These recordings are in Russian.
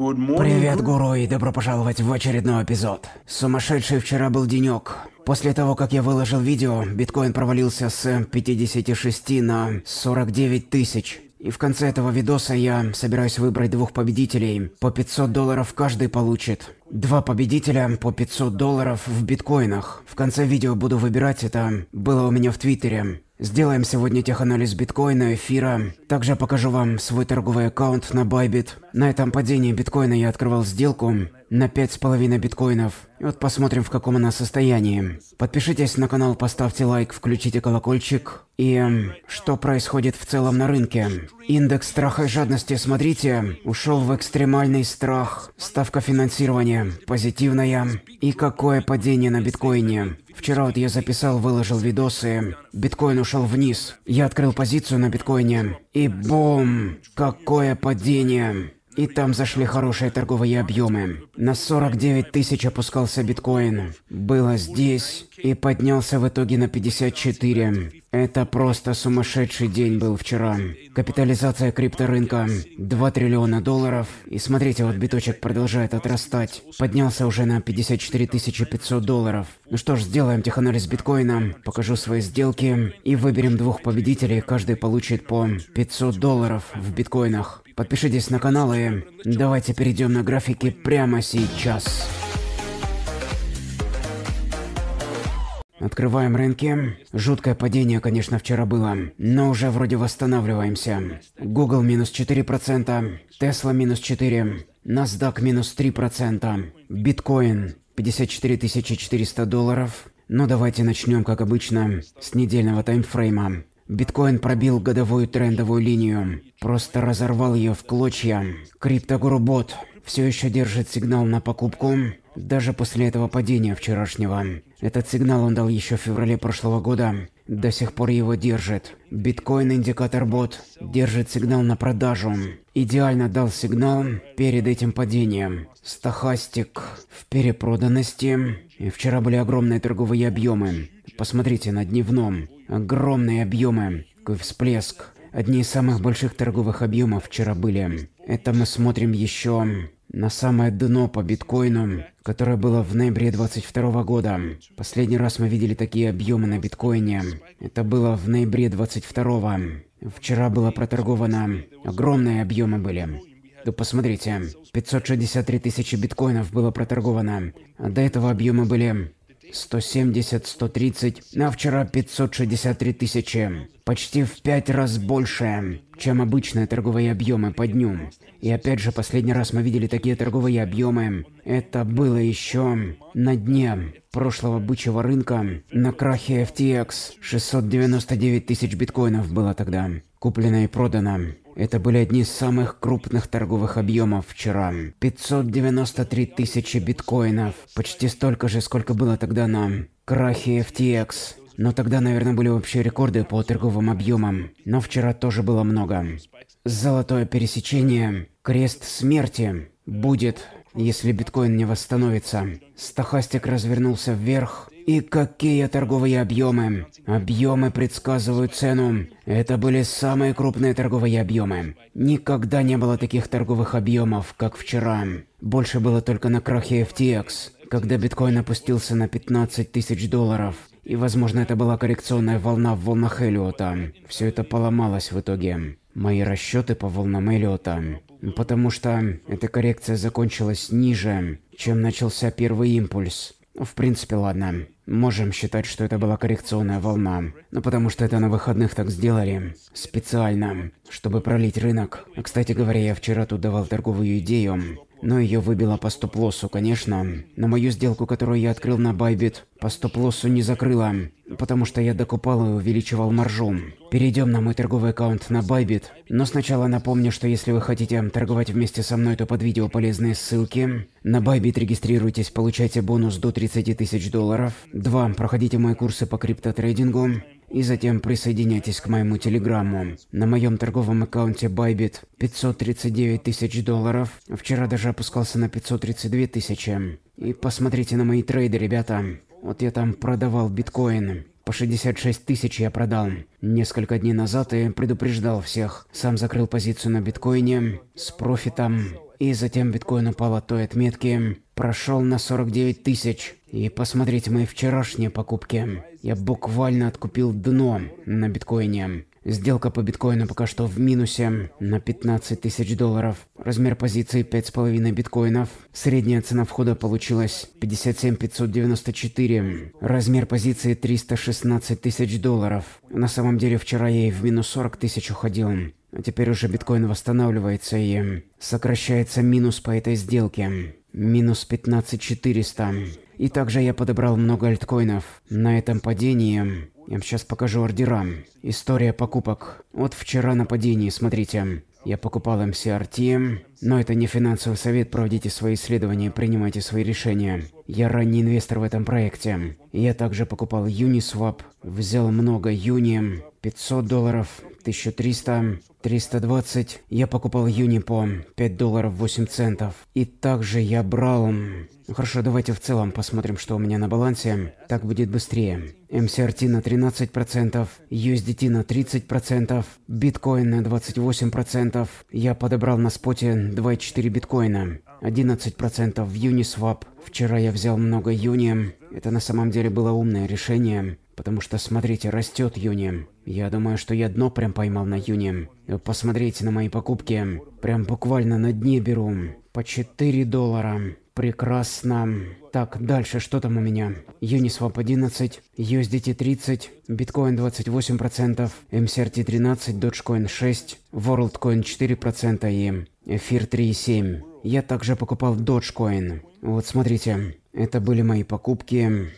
Привет, гуру, и добро пожаловать в очередной эпизод. Сумасшедший вчера был денек. После того, как я выложил видео, биткоин провалился с 56 на 49 тысяч. И в конце этого видоса я собираюсь выбрать двух победителей. По 500 долларов каждый получит. Два победителя по 500 долларов в биткоинах. В конце видео буду выбирать это. Было у меня в Твиттере. Сделаем сегодня теханализ биткоина, эфира. Также покажу вам свой торговый аккаунт на Bybit. На этом падении биткоина я открывал сделку на 5,5 биткоинов. И вот посмотрим, в каком она состоянии. Подпишитесь на канал, поставьте лайк, включите колокольчик. И эм, что происходит в целом на рынке? Индекс страха и жадности, смотрите, ушел в экстремальный страх. Ставка финансирования позитивная. И какое падение на биткоине. Вчера вот я записал, выложил видосы, биткоин ушел вниз. Я открыл позицию на биткоине, и бум, какое падение. И там зашли хорошие торговые объемы. На 49 тысяч опускался биткоин. Было здесь и поднялся в итоге на 54. Это просто сумасшедший день был вчера. Капитализация крипторынка 2 триллиона долларов. И смотрите, вот биточек продолжает отрастать. Поднялся уже на 54 500 долларов. Ну что ж, сделаем теханализ биткоина, покажу свои сделки и выберем двух победителей. Каждый получит по 500 долларов в биткоинах. Подпишитесь на канал и давайте перейдем на графики прямо сейчас. Открываем рынки. Жуткое падение, конечно, вчера было, но уже вроде восстанавливаемся. Google минус 4%, Tesla минус 4%, NASDAQ минус 3%, биткоин 54 400 долларов. Но ну, давайте начнем, как обычно, с недельного таймфрейма. Биткоин пробил годовую трендовую линию, просто разорвал ее в клочья. Криптогурубот все еще держит сигнал на покупку, даже после этого падения вчерашнего. Этот сигнал он дал еще в феврале прошлого года, до сих пор его держит. Биткоин индикатор бот держит сигнал на продажу. Идеально дал сигнал перед этим падением. Стохастик в перепроданности. И вчера были огромные торговые объемы. Посмотрите на дневном. Огромные объемы. Какой всплеск. Одни из самых больших торговых объемов вчера были. Это мы смотрим еще на самое дно по биткоину, которое было в ноябре 22 года. Последний раз мы видели такие объемы на биткоине. Это было в ноябре 22. Вчера было проторговано. Огромные объемы были. Да посмотрите, 563 тысячи биткоинов было проторговано. А до этого объемы были 170, 130, а вчера 563 тысячи. Почти в пять раз больше, чем обычные торговые объемы по дню. И опять же, последний раз мы видели такие торговые объемы. Это было еще на дне прошлого бычьего рынка на крахе FTX. 699 тысяч биткоинов было тогда. Куплено и продано. Это были одни из самых крупных торговых объемов вчера. 593 тысячи биткоинов. Почти столько же, сколько было тогда на крахе FTX. Но тогда, наверное, были вообще рекорды по торговым объемам. Но вчера тоже было много. Золотое пересечение. Крест смерти. Будет, если биткоин не восстановится. Стохастик развернулся вверх, и какие торговые объемы? Объемы предсказывают цену. Это были самые крупные торговые объемы. Никогда не было таких торговых объемов, как вчера. Больше было только на крахе FTX, когда биткоин опустился на 15 тысяч долларов. И, возможно, это была коррекционная волна в волнах Эллиота. Все это поломалось в итоге. Мои расчеты по волнам Эллиота. Потому что эта коррекция закончилась ниже, чем начался первый импульс. В принципе, ладно. Можем считать, что это была коррекционная волна. Ну, потому что это на выходных так сделали. Специально, чтобы пролить рынок. Кстати говоря, я вчера тут давал торговую идею но ее выбило по стоп-лоссу, конечно. Но мою сделку, которую я открыл на Байбит, по стоп-лоссу не закрыла, потому что я докупал и увеличивал маржу. Перейдем на мой торговый аккаунт на Байбит, но сначала напомню, что если вы хотите торговать вместе со мной, то под видео полезные ссылки. На Байбит регистрируйтесь, получайте бонус до 30 тысяч долларов. 2. Проходите мои курсы по криптотрейдингу и затем присоединяйтесь к моему телеграмму. На моем торговом аккаунте Bybit 539 тысяч долларов, вчера даже опускался на 532 тысячи. И посмотрите на мои трейды, ребята. Вот я там продавал биткоин. По 66 тысяч я продал. Несколько дней назад и предупреждал всех. Сам закрыл позицию на биткоине с профитом. И затем биткоин упал от той отметки. Прошел на 49 тысяч. И посмотрите мои вчерашние покупки. Я буквально откупил дно на биткоине. Сделка по биткоину пока что в минусе на 15 тысяч долларов. Размер позиции 5,5 биткоинов. Средняя цена входа получилась 57 594. Размер позиции 316 тысяч долларов. На самом деле вчера я и в минус 40 тысяч уходил. А теперь уже биткоин восстанавливается и сокращается минус по этой сделке. Минус 15 400. И также я подобрал много альткоинов. На этом падении... Я вам сейчас покажу ордера. История покупок. Вот вчера на падении, смотрите. Я покупал MCRT, но это не финансовый совет, проводите свои исследования, принимайте свои решения. Я ранний инвестор в этом проекте. Я также покупал Uniswap, взял много Юни, 500 долларов, 1300, 320. Я покупал Юни 5 долларов 8 центов. И также я брал... Хорошо, давайте в целом посмотрим, что у меня на балансе. Так будет быстрее. MCRT на 13%, USDT на 30%, биткоин на 28%. Я подобрал на споте 2,4 биткоина. 11% в Uniswap. Вчера я взял много Юни. Это на самом деле было умное решение, потому что, смотрите, растет Юни. Я думаю, что я дно прям поймал на июне. Посмотрите на мои покупки. Прям буквально на дне беру. По 4 доллара. Прекрасно. Так, дальше, что там у меня? Uniswap 11, USDT 30, Bitcoin 28%, MCRT 13, Dogecoin 6, WorldCoin 4% и Эфир 3,7. Я также покупал Dogecoin. Вот смотрите, это были мои покупки.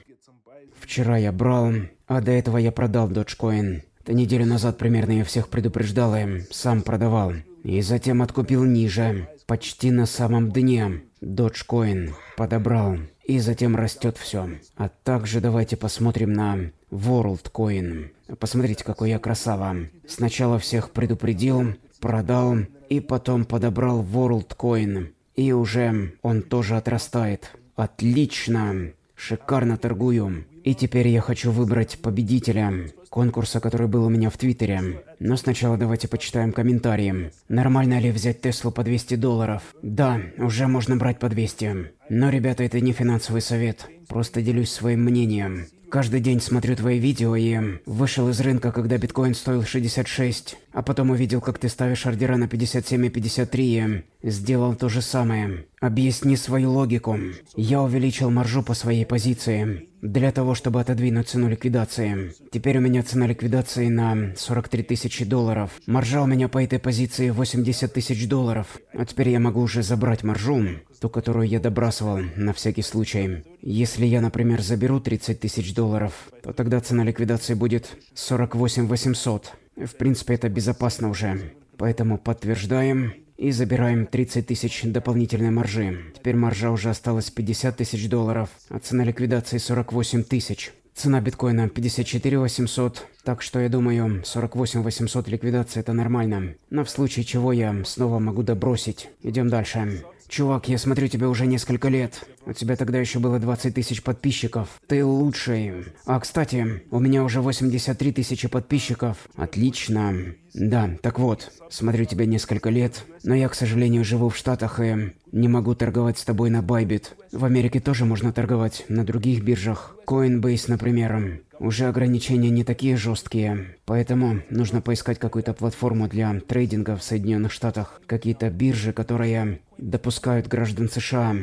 Вчера я брал, а до этого я продал Dogecoin. Ты неделю назад примерно я всех предупреждал и эм, сам продавал. И затем откупил ниже, почти на самом дне. Dogecoin подобрал. И затем растет все. А также давайте посмотрим на WorldCoin. Посмотрите, какой я красава. Сначала всех предупредил, продал и потом подобрал WorldCoin. И уже он тоже отрастает. Отлично! Шикарно торгую. И теперь я хочу выбрать победителя конкурса, который был у меня в Твиттере. Но сначала давайте почитаем комментарии. Нормально ли взять Теслу по 200 долларов? Да, уже можно брать по 200. Но, ребята, это не финансовый совет. Просто делюсь своим мнением. Каждый день смотрю твои видео и вышел из рынка, когда биткоин стоил 66, а потом увидел, как ты ставишь ордера на 57 и 53 и сделал то же самое. Объясни свою логику. Я увеличил маржу по своей позиции для того, чтобы отодвинуть цену ликвидации. Теперь у меня цена ликвидации на 43 тысячи долларов. Маржа у меня по этой позиции 80 тысяч долларов. А теперь я могу уже забрать маржу, ту, которую я добрасывал, на всякий случай. Если я, например, заберу 30 тысяч долларов, то тогда цена ликвидации будет 48 800. В принципе, это безопасно уже. Поэтому подтверждаем и забираем 30 тысяч дополнительной маржи. Теперь маржа уже осталась 50 тысяч долларов, а цена ликвидации 48 тысяч. Цена биткоина 54 800, так что я думаю, 48 800 ликвидация это нормально. Но в случае чего я снова могу добросить. Идем дальше. Чувак, я смотрю тебя уже несколько лет. У тебя тогда еще было 20 тысяч подписчиков. Ты лучший. А, кстати, у меня уже 83 тысячи подписчиков. Отлично. Да, так вот, смотрю тебя несколько лет, но я, к сожалению, живу в Штатах и не могу торговать с тобой на Байбит. В Америке тоже можно торговать, на других биржах. Coinbase, например. Уже ограничения не такие жесткие, поэтому нужно поискать какую-то платформу для трейдинга в Соединенных Штатах, какие-то биржи, которые допускают граждан США.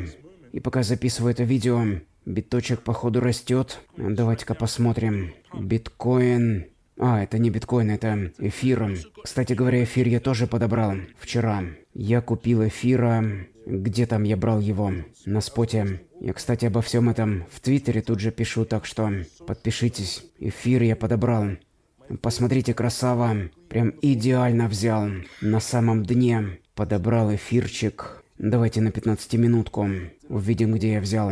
И пока записываю это видео, биточек походу растет. Давайте-ка посмотрим. Биткоин а, это не биткоин, это эфир. Кстати говоря, эфир я тоже подобрал вчера. Я купил эфира... Где там я брал его? На споте. Я, кстати, обо всем этом в Твиттере тут же пишу, так что подпишитесь. Эфир я подобрал. Посмотрите, красава. Прям идеально взял. На самом дне подобрал эфирчик Давайте на 15 минутку. Увидим, где я взял.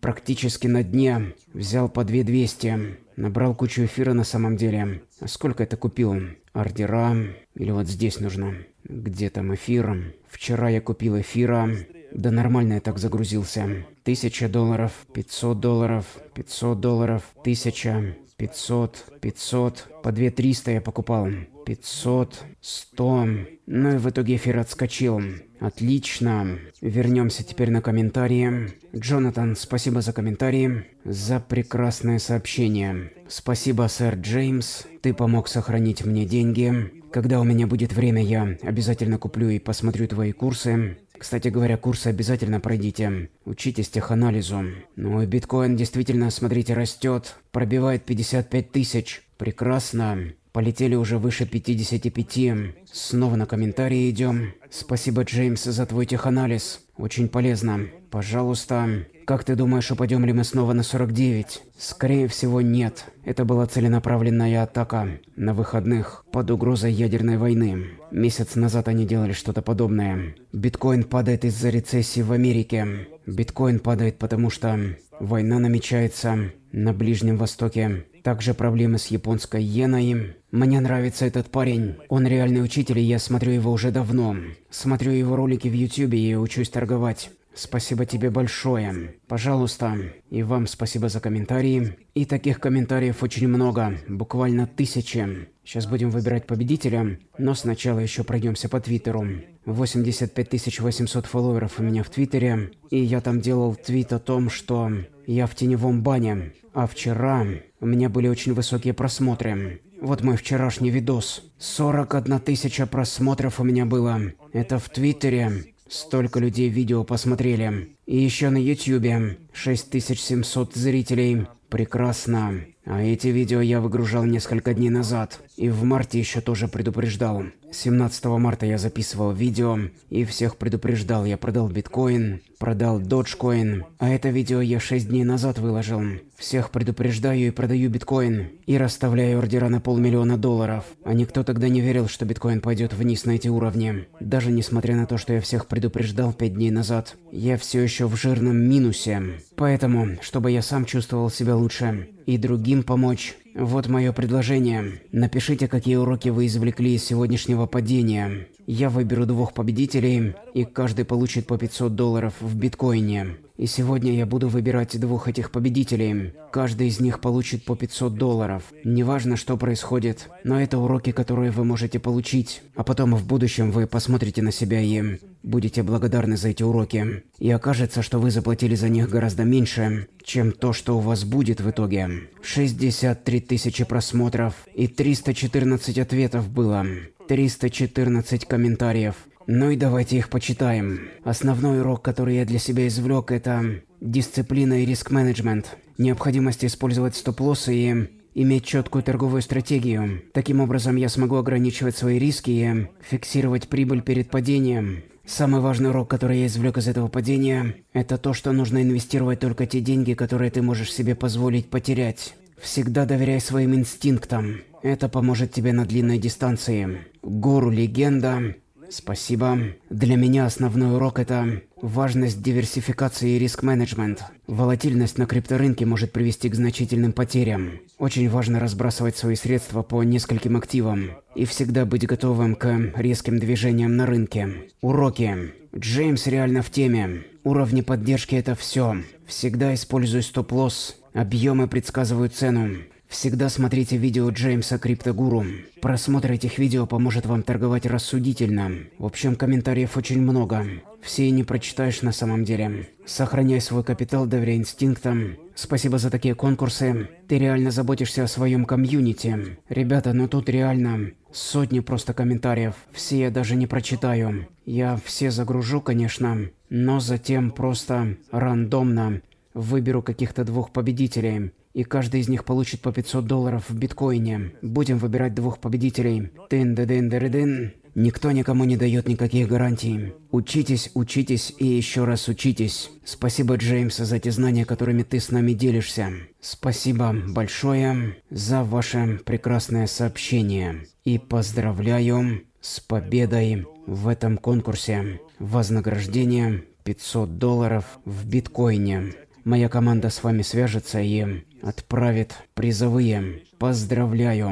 Практически на дне. Взял по 2200. Набрал кучу эфира на самом деле. А сколько это купил? Ордера. Или вот здесь нужно. Где там эфир? Вчера я купил эфира. Да нормально я так загрузился. Тысяча долларов, 500 долларов, 500 долларов, тысяча. 500, 500, по 2 300 я покупал. 500, 100. Ну и в итоге эфир отскочил. Отлично. Вернемся теперь на комментарии. Джонатан, спасибо за комментарии, за прекрасное сообщение. Спасибо, сэр Джеймс, ты помог сохранить мне деньги. Когда у меня будет время, я обязательно куплю и посмотрю твои курсы. Кстати говоря, курсы обязательно пройдите. Учитесь теханализу. Ну и а биткоин действительно, смотрите, растет. Пробивает 55 тысяч. Прекрасно. Полетели уже выше 55. Снова на комментарии идем. Спасибо, Джеймс, за твой теханализ. Очень полезно. Пожалуйста, как ты думаешь, упадем ли мы снова на 49? Скорее всего, нет. Это была целенаправленная атака на выходных под угрозой ядерной войны. Месяц назад они делали что-то подобное. Биткоин падает из-за рецессии в Америке. Биткоин падает, потому что война намечается на Ближнем Востоке. Также проблемы с японской иеной. Мне нравится этот парень. Он реальный учитель, и я смотрю его уже давно. Смотрю его ролики в Ютубе и учусь торговать. Спасибо тебе большое. Пожалуйста. И вам спасибо за комментарии. И таких комментариев очень много. Буквально тысячи. Сейчас будем выбирать победителя, но сначала еще пройдемся по Твиттеру. 85 800 фолловеров у меня в Твиттере, и я там делал твит о том, что я в теневом бане. А вчера у меня были очень высокие просмотры. Вот мой вчерашний видос. 41 тысяча просмотров у меня было. Это в Твиттере. Столько людей видео посмотрели. И еще на Ютьюбе. 6700 зрителей. Прекрасно. А эти видео я выгружал несколько дней назад. И в марте еще тоже предупреждал. 17 марта я записывал видео, и всех предупреждал. Я продал биткоин, продал доджкоин. А это видео я 6 дней назад выложил. Всех предупреждаю и продаю биткоин. И расставляю ордера на полмиллиона долларов. А никто тогда не верил, что биткоин пойдет вниз на эти уровни. Даже несмотря на то, что я всех предупреждал 5 дней назад. Я все еще в жирном минусе. Поэтому, чтобы я сам чувствовал себя лучше. И другим помочь. Вот мое предложение. Напишите, какие уроки вы извлекли из сегодняшнего падения. Я выберу двух победителей, и каждый получит по 500 долларов в биткоине. И сегодня я буду выбирать двух этих победителей. Каждый из них получит по 500 долларов. Неважно, что происходит, но это уроки, которые вы можете получить. А потом в будущем вы посмотрите на себя и будете благодарны за эти уроки. И окажется, что вы заплатили за них гораздо меньше, чем то, что у вас будет в итоге. 63 тысячи просмотров и 314 ответов было. 314 комментариев. Ну и давайте их почитаем. Основной урок, который я для себя извлек, это дисциплина и риск-менеджмент. Необходимость использовать стоп-лоссы и иметь четкую торговую стратегию. Таким образом, я смогу ограничивать свои риски и фиксировать прибыль перед падением. Самый важный урок, который я извлек из этого падения, это то, что нужно инвестировать только те деньги, которые ты можешь себе позволить потерять. Всегда доверяй своим инстинктам. Это поможет тебе на длинной дистанции. Гуру-легенда Спасибо. Для меня основной урок – это важность диверсификации и риск-менеджмент. Волатильность на крипторынке может привести к значительным потерям. Очень важно разбрасывать свои средства по нескольким активам и всегда быть готовым к резким движениям на рынке. Уроки. Джеймс реально в теме. Уровни поддержки – это все. Всегда используй стоп-лосс. Объемы предсказывают цену. Всегда смотрите видео Джеймса Криптогуру. Просмотр этих видео поможет вам торговать рассудительно. В общем, комментариев очень много. Все не прочитаешь на самом деле. Сохраняй свой капитал, доверяй инстинктам. Спасибо за такие конкурсы. Ты реально заботишься о своем комьюнити. Ребята, Но тут реально сотни просто комментариев. Все я даже не прочитаю. Я все загружу, конечно, но затем просто рандомно выберу каких-то двух победителей и каждый из них получит по 500 долларов в биткоине. Будем выбирать двух победителей. тын ды дын дыры дын Никто никому не дает никаких гарантий. Учитесь, учитесь и еще раз учитесь. Спасибо, Джеймса за те знания, которыми ты с нами делишься. Спасибо большое за ваше прекрасное сообщение. И поздравляю с победой в этом конкурсе. Вознаграждение 500 долларов в биткоине. Моя команда с вами свяжется и отправит призовые. Поздравляю.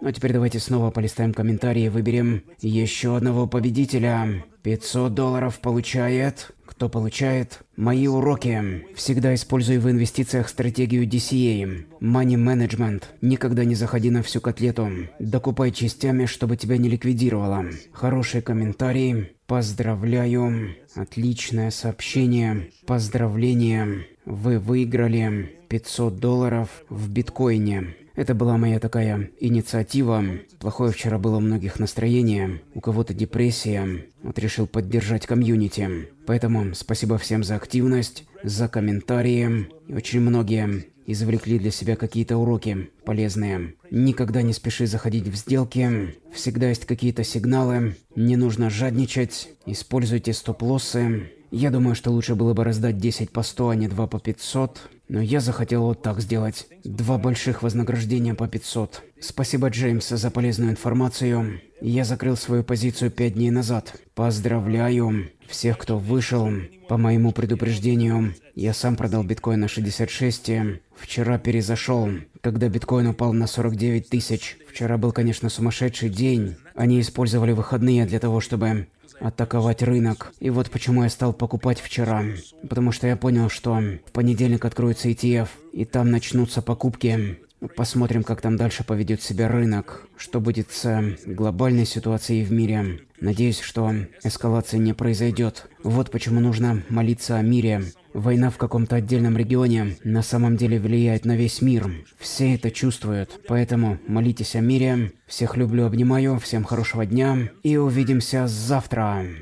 Ну а теперь давайте снова полистаем комментарии и выберем еще одного победителя. 500 долларов получает кто получает мои уроки. Всегда используй в инвестициях стратегию DCA. Money Management. Никогда не заходи на всю котлету. Докупай частями, чтобы тебя не ликвидировало. Хороший комментарий. Поздравляю. Отличное сообщение. Поздравление. Вы выиграли 500 долларов в биткоине. Это была моя такая инициатива. Плохое вчера было у многих настроение, у кого-то депрессия. Вот решил поддержать комьюнити. Поэтому спасибо всем за активность, за комментарии. Очень многие извлекли для себя какие-то уроки полезные. Никогда не спеши заходить в сделки, всегда есть какие-то сигналы, не нужно жадничать, используйте стоп-лоссы. Я думаю, что лучше было бы раздать 10 по 100, а не 2 по 500. Но я захотел вот так сделать. Два больших вознаграждения по 500. Спасибо, Джеймс, за полезную информацию. Я закрыл свою позицию 5 дней назад. Поздравляю всех, кто вышел. По моему предупреждению, я сам продал биткоин на 66, э, вчера перезашел, когда биткоин упал на 49 тысяч. Вчера был, конечно, сумасшедший день. Они использовали выходные для того, чтобы атаковать рынок. И вот почему я стал покупать вчера. Потому что я понял, что в понедельник откроется ETF, и там начнутся покупки. Посмотрим, как там дальше поведет себя рынок, что будет с глобальной ситуацией в мире. Надеюсь, что эскалация не произойдет. Вот почему нужно молиться о мире. Война в каком-то отдельном регионе на самом деле влияет на весь мир. Все это чувствуют. Поэтому молитесь о мире. Всех люблю, обнимаю. Всем хорошего дня. И увидимся завтра.